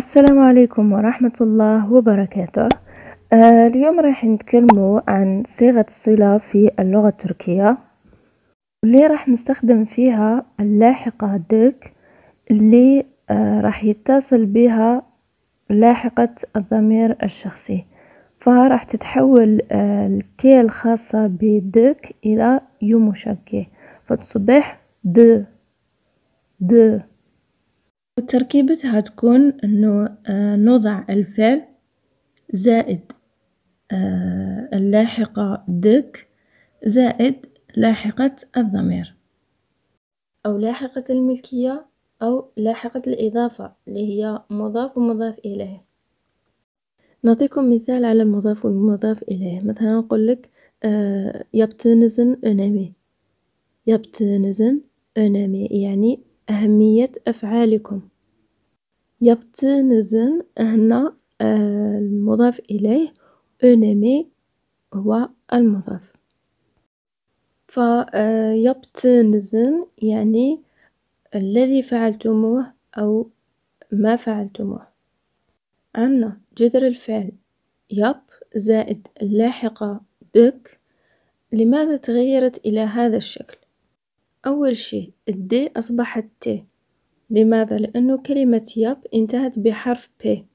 السلام عليكم ورحمة الله وبركاته آه اليوم راح نتكلموا عن صيغة الصلة في اللغة التركية واللي راح نستخدم فيها اللاحقة دك اللي آه راح يتصل بها لاحقة الضمير الشخصي فراح تتحول آه التي الخاصة بدك إلى يمشكي فتصبح د د وتركيبتها تكون انه آه، نوضع الفعل زائد آه، اللاحقة دك زائد لاحقة الضمير أو لاحقة الملكية أو لاحقة الإضافة اللي هي مضاف ومضاف إليه نعطيكم مثال على المضاف والمضاف إليه مثلا نقول لك آه، يبتنزن أنامي يبتنزن أنامي يعني أهمية أفعالكم يبتنزن هنا آه، المضاف إليه أنمي هو المضاف فيبتنزن آه، يعني الذي فعلتموه أو ما فعلتموه عنا جذر الفعل يب زائد اللاحقة بك لماذا تغيرت إلى هذا الشكل أول شي الدي أصبحت تي لماذا؟ لأنه كلمة ياب انتهت بحرف بي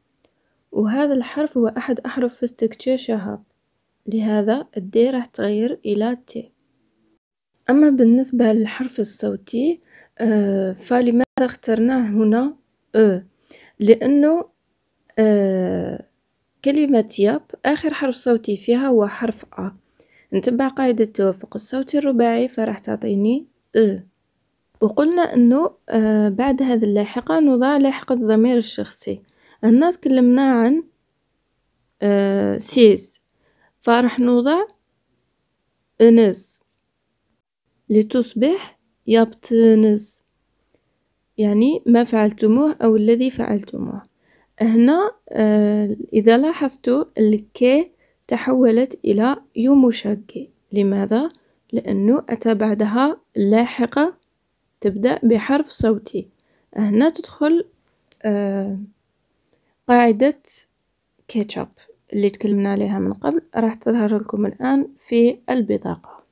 وهذا الحرف هو أحد أحرف استكتشاف شهاب لهذا الدي راح تغير إلى تي أما بالنسبة للحرف الصوتي آه، فلماذا اخترناه هنا أو e؟ لأنه آه، كلمة ياب آخر حرف صوتي فيها هو حرف أ نتبع قاعدة التوافق الصوتي الرباعي فراح تعطيني إ إيه. وقلنا أنه آه، بعد هذه اللاحقة نضع لاحقة الضمير الشخصي هنا تكلمنا عن آه، سيز فراح نوضع أنز لتصبح يبتنز يعني ما فعلتموه أو الذي فعلتموه هنا آه، إذا لاحظتوا الكي تحولت إلى يومشاكي لماذا؟ لأنه أتى بعدها لاحقة تبدأ بحرف صوتي هنا تدخل آه، قاعدة كيتشاب اللي تكلمنا عليها من قبل راح تظهر لكم الآن في البطاقة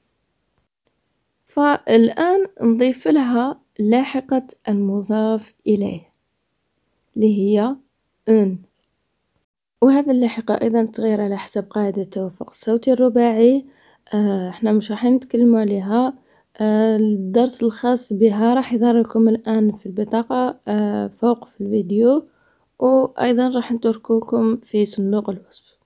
فالآن نضيف لها لاحقة المضاف إليه اللي هي أن وهذا اللاحقة أيضا تغير على حسب قاعدة التوافق الصوتي الرباعي آه، احنا مش راح نتكلموا عليها آه، الدرس الخاص بها راح يظهر لكم الان في البطاقة آه، فوق في الفيديو وايضا راح نتركوكم في صندوق الوصف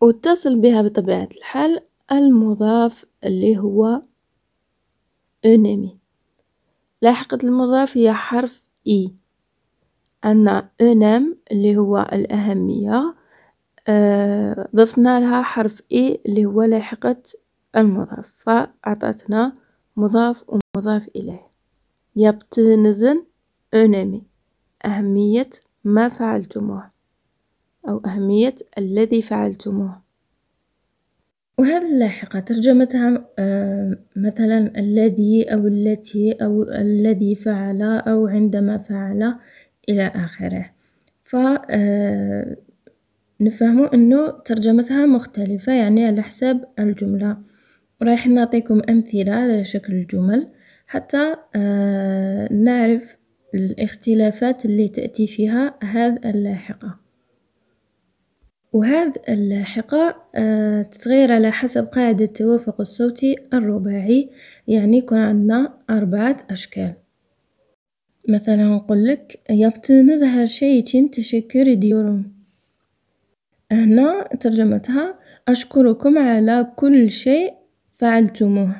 واتصل بها بطبيعة الحال المضاف اللي هو اونيمي لاحقة المضاف هي حرف اي عندنا اونام اللي هو الأهمية آه، ضفنا لها حرف إي e اللي هو لاحقة المضاف فأعطتنا مضاف ومضاف إليه يبتنزن أنمي أهمية ما فعلتموه أو أهمية الذي فعلتموه وهذه اللاحقة ترجمتها آه، مثلا الذي أو التي أو الذي فعل أو عندما فعل إلى آخره ف آه، نفهمو أنو ترجمتها مختلفة يعني على حساب الجملة ورايح نعطيكم أمثلة على شكل الجمل حتى آه، نعرف الاختلافات اللي تأتي فيها هذه اللاحقة وهذه اللاحقة آه، تتغير على حسب قاعدة التوافق الصوتي الرباعي يعني يكون عندنا أربعة أشكال مثلا نقولك يبتنزها شيء تشكر ديورون هنا ترجمتها أشكركم على كل شيء فعلتموه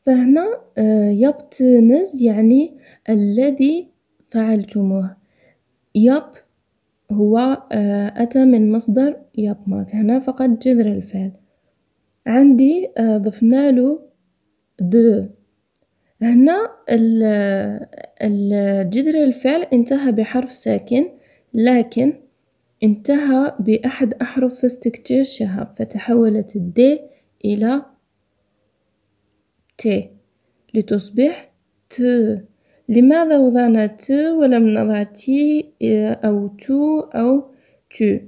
فهنا آه، يبتنز يعني الذي فعلتموه يب هو آه، أتى من مصدر يبمك هنا فقط جذر الفعل عندي آه، ضفنا له دو هنا الجذر الفعل انتهى بحرف ساكن لكن انتهى بأحد أحرف استكتير شهاب فتحولت الد إلى ت لتصبح ت لماذا وضعنا ت ولم نضع تي آه، أو تو أو تو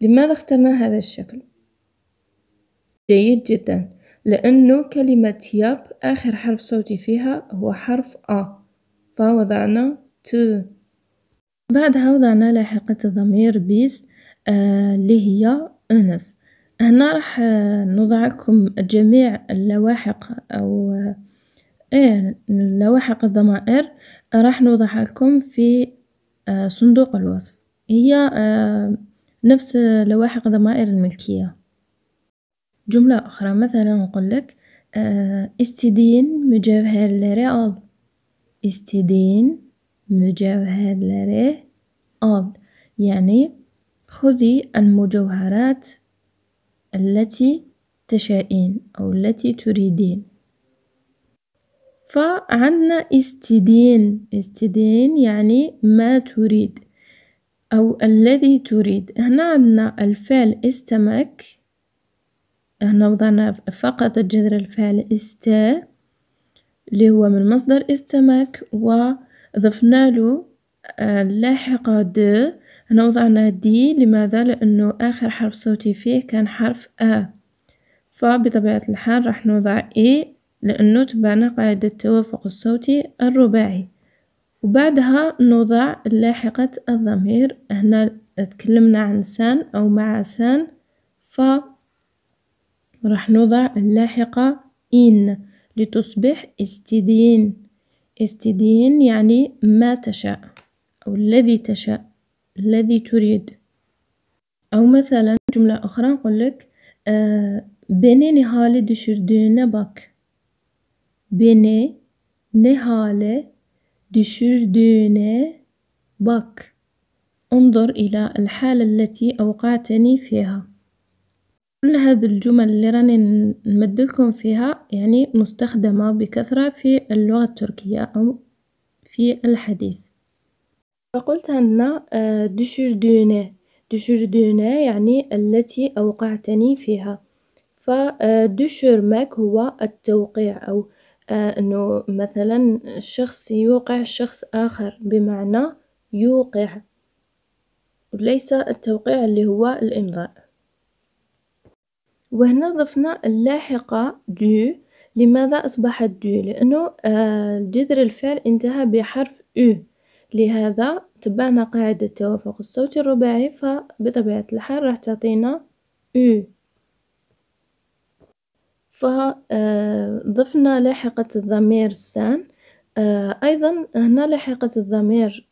لماذا اخترنا هذا الشكل جيد جدا لأنه كلمة ياب آخر حرف صوتي فيها هو حرف أ فوضعنا ت بعدها وضعنا لاحقة الضمير بيس آه، اللي هي أنس هنا راح آه، آه، إيه، نوضع لكم جميع اللواحق او ايه لواحق الضمائر راح نوضعها لكم في صندوق الوصف هي نفس لواحق ضمائر الملكية جملة اخرى مثلا نقول لك استدين مجاهر لريال استدين mücevherleri al يعني خذي المجوهرات التي تشائين أو التي تريدين فعندنا استدين استدين يعني ما تريد أو الذي تريد هنا عندنا الفعل استمك هنا وضعنا فقط الجذر الفعل است اللي هو من مصدر استمك و ضفنالو اللاحقة آه، د هنا وضعنا دي لماذا لأنه آخر حرف صوتي فيه كان حرف آ فبطبيعة الحال راح نوضع إي لأنه تبعنا قاعدة التوافق الصوتي الرباعي وبعدها نوضع لاحقة الضمير هنا تكلمنا عن سان أو مع سان ف راح نوضع اللاحقة إن لتصبح استدين استدين يعني ما تشاء أو الذي تشاء الذي تريد أو مثلا جملة أخرى نقولك لك آه، بني نهالي دشردين باك بني نهالي دشردين باك انظر إلى الحالة التي أوقعتني فيها. كل هذه الجمل اللي راني نمدلكم فيها يعني مستخدمة بكثرة في اللغة التركية أو في الحديث فقلت عندنا آه، düşürdüğüne düşürdüğüne يعني التي أوقعتني فيها ماك آه، هو التوقيع أو آه، أنه مثلا شخص يوقع شخص آخر بمعنى يوقع وليس التوقيع اللي هو الإمضاء وهنا ضفنا اللاحقة دو لماذا أصبحت دو لأنه آه، جذر الفعل انتهى بحرف أو لهذا تبعنا قاعدة التوافق الصوتي الرباعي فبطبيعة الحال راح تعطينا أو فضفنا آه، لاحقة الضمير سان آه، أيضا هنا لاحقة الضمير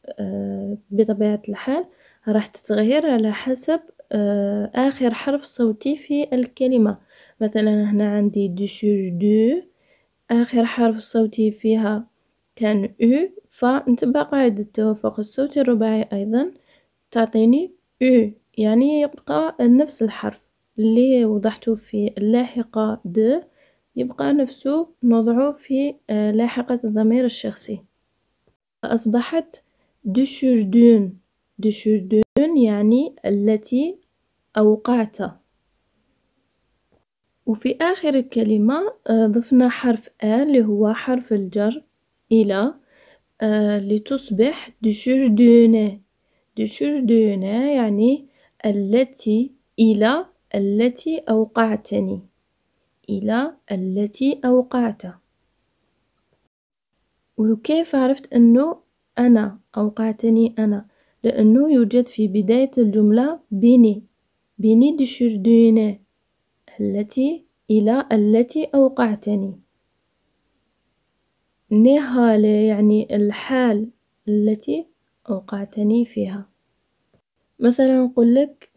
بطبيعة الحال راح تتغير على حسب آه، آخر حرف صوتي في الكلمة مثلا هنا عندي ديشوج دو آخر حرف صوتي فيها كان أو فنتبع قاعدة التوافق الصوتي الرباعي أيضا تعطيني أو يعني يبقى نفس الحرف اللي وضحته في اللاحقة د يبقى نفسه نضعه في آه، لاحقة الضمير الشخصي فأصبحت دشجدون دون يعني التي أوقعت وفي آخر الكلمة آه، ضفنا حرف آ اللي هو حرف الجر إلى آه، لتصبح دشردونة دشردونة يعني التي إلى التي أوقعتني إلى التي أوقعت وكيف عرفت أنه أنا أوقعتني أنا لأنه يوجد في بداية الجملة بيني بيني دشردينة إيه التي إلى التي أوقعتني نهالة يعني الحال التي أوقعتني فيها مثلا نقول لك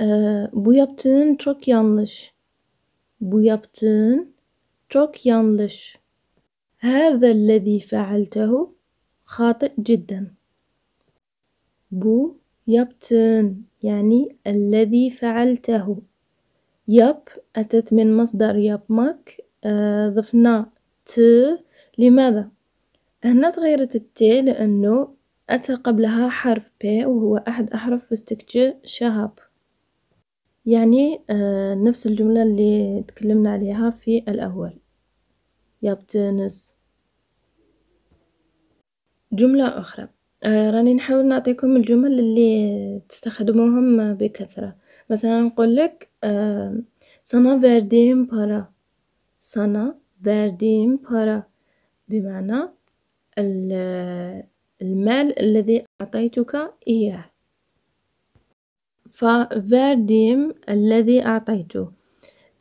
بو يبتن çok يانلش بو يبتن çok يانلش هذا الذي فعلته خاطئ جدا بو يبتن يعني الذي فعلته يب أتت من مصدر يبمك آه ضفنا ت لماذا؟ هنا تغيرت التي لأنه أتى قبلها حرف ب وهو أحد أحرف فستكتش شهاب يعني آه نفس الجملة اللي تكلمنا عليها في الأول يبتنز جملة أخرى آه، راني نحاول نعطيكم الجمل اللي تستخدموهم بكثرة، مثلا نقولك آه، سأنا verdiğim بارا سأنا verdiğim بارا بمعنى المال الذي أعطيتك إياه، ف الذي أعطيته،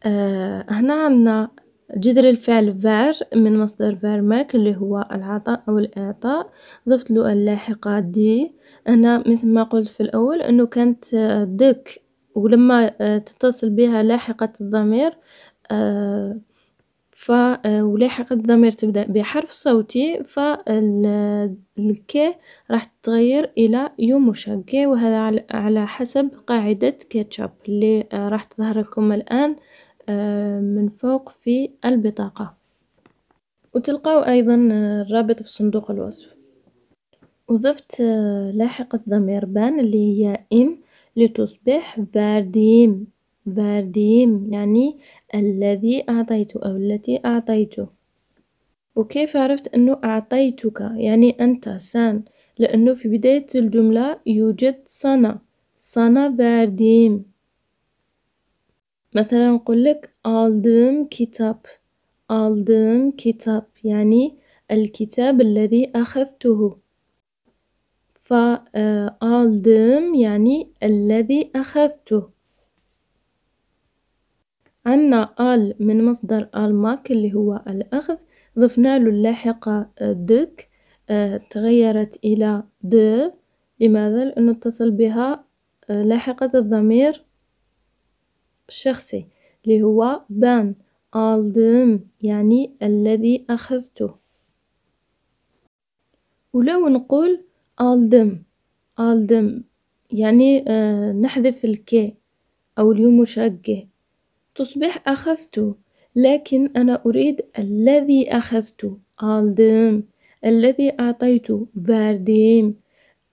آه، هنا عندنا جذر الفعل فار من مصدر فارماك اللي هو العطاء أو الإعطاء ضفت له اللاحقة دي هنا مثل ما قلت في الأول أنه كانت دك ولما آه، تتصل بها لاحقة الضمير آه، ف آه، ولاحقة الضمير تبدأ بحرف صوتي فالك راح تتغير إلى يوموشاكي وهذا على حسب قاعدة كاتشاب اللي راح تظهر لكم الآن آه، من فوق في البطاقة وتلقاو أيضا آه، الرابط في صندوق الوصف وضفت آه، لاحقة ضمير بان اللي هي إم لتصبح فارديم فارديم يعني الذي أعطيته أو التي أعطيته وكيف عرفت أنه أعطيتك يعني أنت سان لأنه في بداية الجملة يوجد سنة سنة فارديم مثلا نقول لك aldığım كتاب aldığım كتاب يعني الكتاب الذي أخذته ف aldığım آه، يعني الذي أخذته عنا ال من مصدر almak اللي هو الأخذ ضفنا له اللاحقة آه، دك آه، تغيرت إلى د لماذا؟ لأنه اتصل بها لاحقة الضمير شخصي اللي هو بان الدم يعني الذي أخذته ولو نقول الدم الدم يعني آه، نحذف الك أو اليمشجه تصبح أخذته لكن أنا أريد الذي أخذته الدم الذي أعطيته فارديم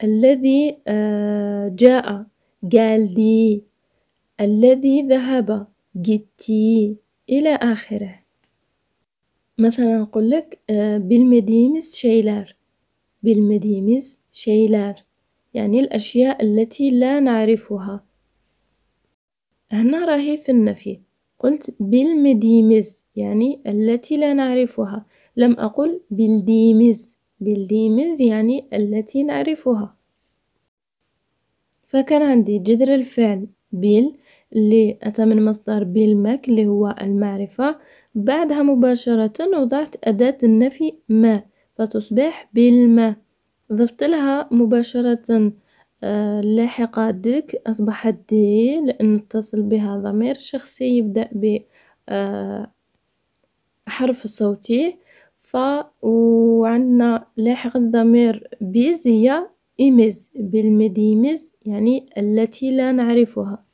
الذي آه، جاء قال دي الذي ذهب جيتي إلى آخره مثلا نقول لك آه، بالمديمس شيلار بالمديمس شيلار يعني الأشياء التي لا نعرفها هنا راهي في النفي قلت بالمديمز يعني التي لا نعرفها لم أقل بالديمز بالديمز يعني التي نعرفها فكان عندي جذر الفعل بال اللي أتى من مصدر بالمك اللي هو المعرفة بعدها مباشرة وضعت أداة النفي ما فتصبح بالما ضفت لها مباشرة آه، لاحقة ديك أصبحت دي لأن اتصل بها ضمير شخصي يبدأ ب آه، حرف صوتي ف وعندنا لاحق الضمير بيز هي إيميز بالمديمز يعني التي لا نعرفها